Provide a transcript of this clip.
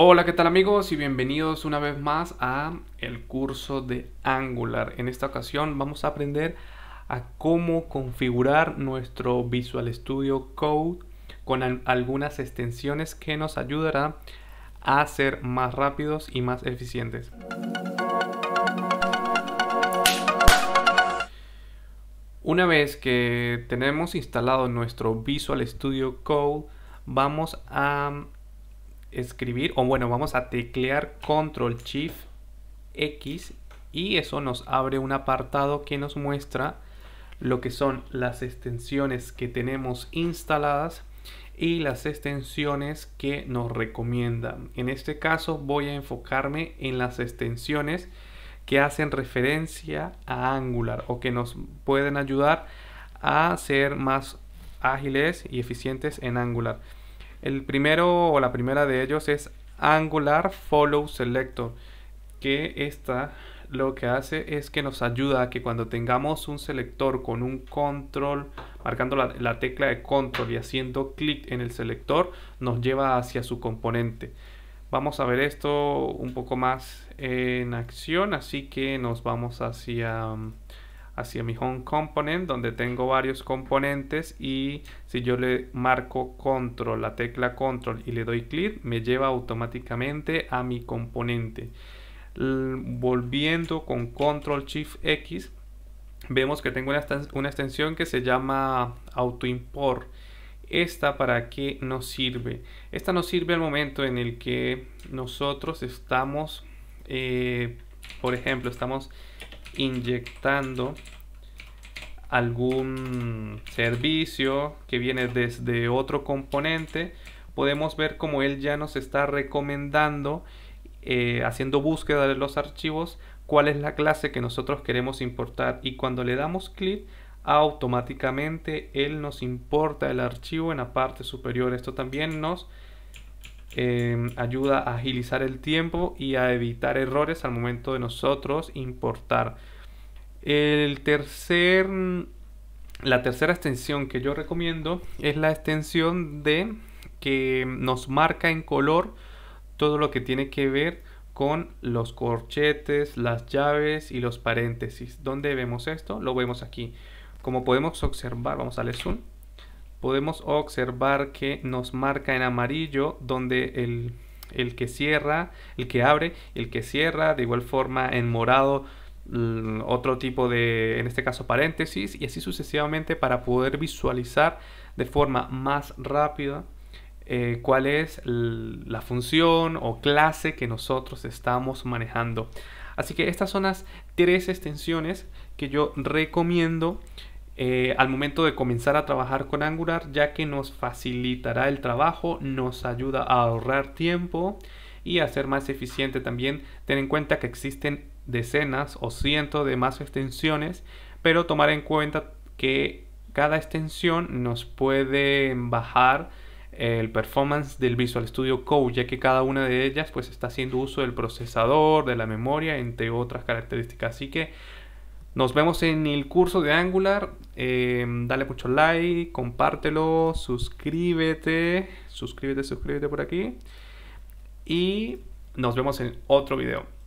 Hola, ¿qué tal amigos? Y bienvenidos una vez más a el curso de Angular. En esta ocasión vamos a aprender a cómo configurar nuestro Visual Studio Code con algunas extensiones que nos ayudarán a ser más rápidos y más eficientes. Una vez que tenemos instalado nuestro Visual Studio Code, vamos a escribir, o bueno, vamos a teclear Control Shift X y eso nos abre un apartado que nos muestra lo que son las extensiones que tenemos instaladas y las extensiones que nos recomiendan. En este caso voy a enfocarme en las extensiones que hacen referencia a Angular o que nos pueden ayudar a ser más ágiles y eficientes en Angular. El primero o la primera de ellos es Angular Follow Selector, que esta lo que hace es que nos ayuda a que cuando tengamos un selector con un control, marcando la, la tecla de control y haciendo clic en el selector, nos lleva hacia su componente. Vamos a ver esto un poco más en acción, así que nos vamos hacia mm, hacia mi home component donde tengo varios componentes y si yo le marco control, la tecla control y le doy clic, me lleva automáticamente a mi componente. Volviendo con control shift X, vemos que tengo una extensión que se llama auto autoimport. ¿Esta para qué nos sirve? Esta nos sirve al momento en el que nosotros estamos, eh, por ejemplo, estamos inyectando algún servicio que viene desde otro componente, podemos ver como él ya nos está recomendando, eh, haciendo búsqueda de los archivos, cuál es la clase que nosotros queremos importar y cuando le damos clic automáticamente él nos importa el archivo en la parte superior. Esto también nos Em, ayuda a agilizar el tiempo y a evitar errores al momento de nosotros importar. El tercer, la tercera extensión que yo recomiendo es la extensión de que nos marca en color todo lo que tiene que ver con los corchetes, las llaves y los paréntesis. ¿Dónde vemos esto? Lo vemos aquí. Como podemos observar, vamos a darle zoom podemos observar que nos marca en amarillo donde el, que cierra, el que abre, el que cierra, de igual forma en morado mm, otro tipo de, en este caso, paréntesis y así sucesivamente para poder visualizar de forma más rápida eh, cuál es la función o clase que nosotros estamos manejando. Así que estas son las tres extensiones que yo recomiendo eh, al momento de comenzar a trabajar con Angular, ya que nos facilitará el trabajo, nos ayuda a ahorrar tiempo y a ser más eficiente también. Ten en cuenta que existen decenas o cientos de más extensiones, pero tomar en cuenta que cada extensión nos puede bajar el performance del Visual Studio Code, ya que cada una de ellas pues está haciendo uso del procesador, de la memoria, entre otras características. Así que nos vemos en el curso de Angular. Eh, dale mucho like, compártelo, suscríbete, suscríbete, suscríbete por aquí. Y nos vemos en otro video.